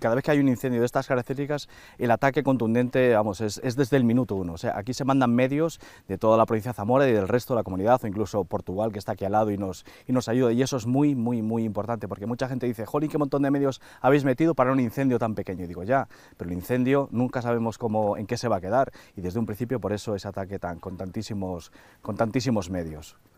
cada vez que hay un incendio de estas características, el ataque contundente vamos, es, desde el minuto uno. O sea, aquí se mandan medios de toda la provincia de Zamora y del resto de la comunidad, o incluso Portugal, que está aquí al lado y nos, y ayuda. Y eso es muy, muy, muy importante, porque mucha gente dice, jolín, qué montón de medios habéis metido para un incendio tan pequeño. Y digo, ya, pero el incendio nunca sabemos cómo, en qué se va a quedar. Y desde un principio, por eso es ataque tan, con, tantísimos, con tantísimos medios.